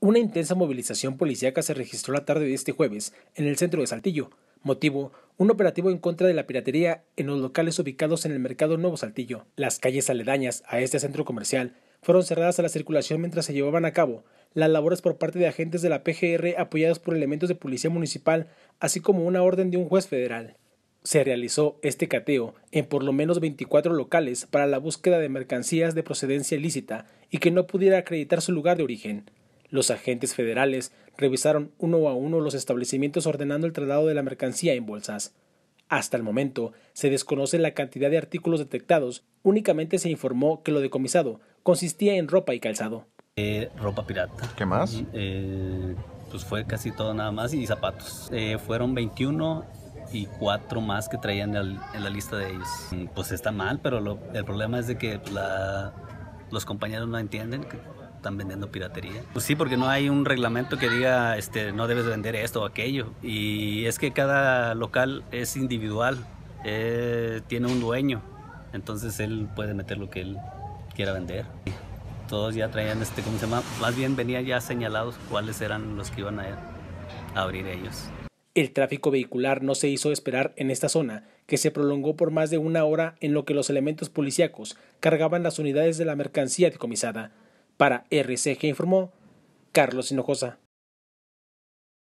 Una intensa movilización policíaca se registró la tarde de este jueves en el centro de Saltillo. Motivo, un operativo en contra de la piratería en los locales ubicados en el mercado Nuevo Saltillo. Las calles aledañas a este centro comercial fueron cerradas a la circulación mientras se llevaban a cabo las labores por parte de agentes de la PGR apoyados por elementos de policía municipal, así como una orden de un juez federal. Se realizó este cateo en por lo menos 24 locales para la búsqueda de mercancías de procedencia ilícita y que no pudiera acreditar su lugar de origen. Los agentes federales revisaron uno a uno los establecimientos ordenando el traslado de la mercancía en bolsas. Hasta el momento se desconoce la cantidad de artículos detectados, únicamente se informó que lo decomisado consistía en ropa y calzado. Eh, ropa pirata. ¿Qué más? Eh, pues fue casi todo nada más y zapatos. Eh, fueron 21 y 4 más que traían en, la lista de ellos. Mm, pues está mal, pero el problema es de que los compañeros no entienden. Que, están vendiendo piratería. Pues sí, porque no hay un reglamento que diga, este, no debes vender esto o aquello. Y es que cada local es individual, eh, tiene un dueño, entonces él puede meter lo que él quiera vender. Todos ya traían, este, ¿cómo se llama? Más bien venían ya señalados cuáles eran los que iban a, a abrir ellos. El tráfico vehicular no se hizo esperar en esta zona, que se prolongó por más de una hora en lo que los elementos policíacos cargaban las unidades de la mercancía decomisada. Para RCG informó Carlos Hinojosa.